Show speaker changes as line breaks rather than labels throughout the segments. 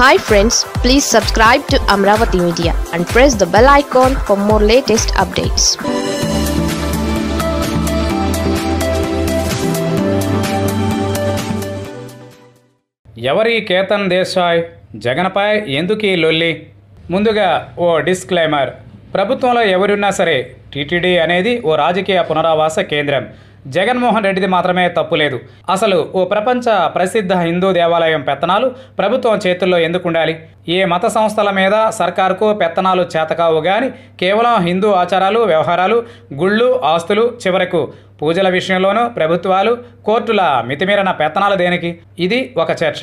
hi friends please subscribe to Amaravati media and press the bell icon for more latest updates ఎవరి కేతన్ దేశాయ్ జగన్పై ఎందుకీ లొల్లి ముందుగా ఓ డిస్క్లైమర్ ప్రభుత్వంలో ఎవరున్నా సరే టీటీడీ అనేది ఓ రాజకీయ పునరావాస కేంద్రం జగన్మోహన్ రెడ్డిది మాత్రమే తప్పులేదు అసలు ఓ ప్రపంచ ప్రసిద్ధ హిందూ దేవాలయం పెత్తనాలు ప్రభుత్వం చేతుల్లో ఎందుకు ఉండాలి ఏ మత సంస్థల మీద సర్కారుకు పెత్తనాలు చేతకావు కానీ కేవలం హిందూ ఆచారాలు వ్యవహారాలు గుళ్ళు ఆస్తులు చివరకు పూజల విషయంలోనూ ప్రభుత్వాలు కోర్టుల మితిమీరిన పెత్తనాలు దేనికి ఇది ఒక చర్చ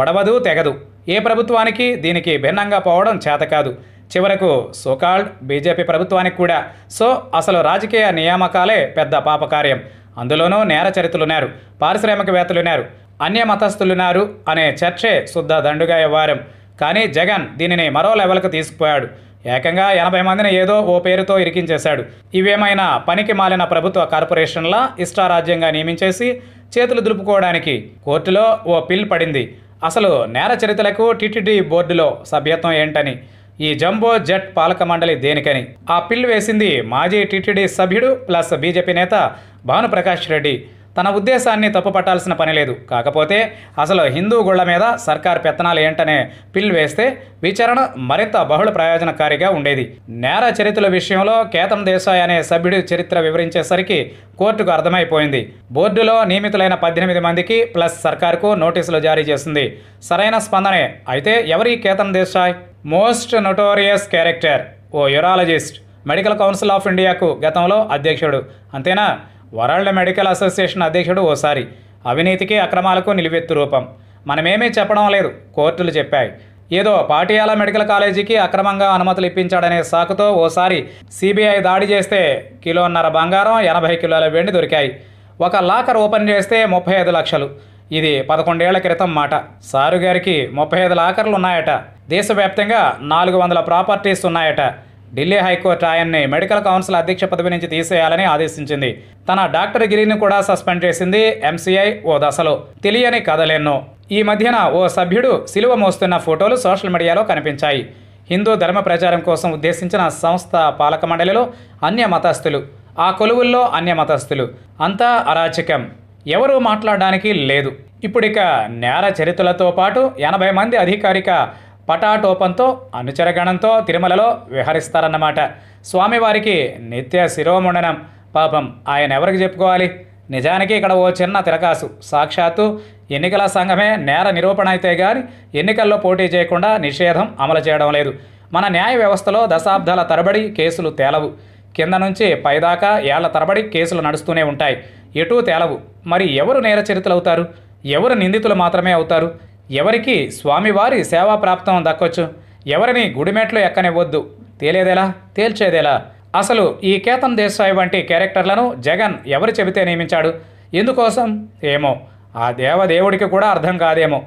వడవదు తెగదు ఏ ప్రభుత్వానికి దీనికి భిన్నంగా పోవడం చేతకాదు చివరకు సోకాల్డ్ బీజేపీ ప్రభుత్వానికి కూడా సో అసలు రాజకీయ నియామకాలే పెద్ద పాపకార్యం అందులోనూ నేర చరిత్రలున్నారు పారిశ్రామికవేత్తలున్నారు అన్య మతస్థులున్నారు అనే చర్చే శుద్ధ దండుగా ఇవ్వారం కానీ జగన్ దీనిని మరో లెవెల్కు తీసుకుపోయాడు ఏకంగా ఎనభై మందిని ఏదో ఓ పేరుతో ఇరికించేశాడు ఇవేమైనా పనికి మాలిన ప్రభుత్వ కార్పొరేషన్లా ఇష్టారాజ్యంగా నియమించేసి చేతులు దులుపుకోవడానికి కోర్టులో ఓ పిల్ పడింది అసలు నేర చరిత్రలకు టీటీడీ బోర్డులో సభ్యత్వం ఏంటని ఈ జంబో జెట్ పాలక మండలి దేనికని ఆ పిల్లు వేసింది మాజీ టీటీడీ సభ్యుడు ప్లస్ బీజేపీ నేత భానుప్రకాష్ రెడ్డి తన ఉద్దేశాన్ని తప్పుపట్టాల్సిన పని లేదు కాకపోతే అసలు హిందూ గుళ్ల మీద సర్కార్ పెత్తనాలు ఏంటనే పిల్ వేస్తే విచారణ మరింత బహుళ ప్రయోజనకారిగా ఉండేది నేర చరిత్రల విషయంలో కేతం దేశాయ్ అనే సభ్యుడి చరిత్ర వివరించేసరికి కోర్టుకు అర్థమైపోయింది బోర్డులో నియమితులైన పద్దెనిమిది మందికి ప్లస్ సర్కార్కు నోటీసులు జారీ చేసింది సరైన స్పందనే అయితే ఎవరి Ketan Desai most notorious character ఓ యూరాలజిస్ట్ మెడికల్ కౌన్సిల్ ఆఫ్ ఇండియాకు గతంలో అధ్యక్షుడు అంతేనా వరల్డ్ మెడికల్ అసోసియేషన్ అధ్యక్షుడు ఓసారి అవినీతికి అక్రమాలకు నిలువెత్తు రూపం మనమేమీ చెప్పడం లేదు కోర్టులు చెప్పాయి ఏదో పాటియాల మెడికల్ కాలేజీకి అక్రమంగా అనుమతులు ఇప్పించాడనే సాకుతో ఓసారి సిబిఐ దాడి చేస్తే కిలోన్నర బంగారం ఎనభై కిలోల వెండి దొరికాయి ఒక లాకర్ ఓపెన్ చేస్తే ముప్పై ఐదు లక్షలు ఇది పదకొండేళ్ల క్రితం మాట సారుగారికి ముప్పై ఐదు లాకర్లు ఉన్నాయట దేశవ్యాప్తంగా నాలుగు వందల ప్రాపర్టీస్ ఉన్నాయట ఢిల్లీ హైకోర్టు ఆయన్ని మెడికల్ కౌన్సిల్ అధ్యక్ష పదవి నుంచి తీసేయాలని ఆదేశించింది తన డాక్టర్ గిరిని కూడా సస్పెండ్ చేసింది ఎంసీఐ ఓ దశలో తెలియని కథలెన్నో ఈ మధ్యన ఓ సభ్యుడు సిలువ మోస్తున్న ఫోటోలు సోషల్ మీడియాలో కనిపించాయి హిందూ ధర్మ ప్రచారం కోసం ఉద్దేశించిన సంస్థ పాలక మండలిలో అన్య మతస్థులు ఆ కొలువుల్లో అన్య మతస్థులు అంతా అరాచకం ఎవరూ మాట్లాడడానికి లేదు ఇప్పుడిక నేర చరిత్రలతో పాటు ఎనభై మంది అధికారిక పటాటోపంతో అనుచరగణంతో తిరుమలలో విహరిస్తారన్నమాట స్వామివారికి నిత్య శిరోముండనం పాపం ఆయన ఎవరికి చెప్పుకోవాలి నిజానికి ఇక్కడ ఓ చిన్న తిరకాసు సాక్షాత్తు ఎన్నికల సంఘమే నేర నిరూపణ అయితే గాని ఎన్నికల్లో పోటీ చేయకుండా నిషేధం అమలు చేయడం లేదు మన న్యాయ వ్యవస్థలో దశాబ్దాల తరబడి కేసులు తేలవు కింద నుంచి పైదాకా ఏళ్ల తరబడి కేసులు నడుస్తూనే ఉంటాయి ఎటూ తేలవు మరి ఎవరు నేర అవుతారు ఎవరు నిందితులు మాత్రమే అవుతారు ఎవరికి స్వామివారి సేవా ప్రాప్తం దక్కొచ్చు ఎవరిని గుడిమెట్లు ఎక్కనివ్వద్దు తేలేదేలా తేల్చేదేలా అసలు ఈ కేతన్ దేశాయి వంటి క్యారెక్టర్లను జగన్ ఎవరు చెబితే నియమించాడు ఎందుకోసం ఏమో ఆ దేవదేవుడికి కూడా అర్థం కాదేమో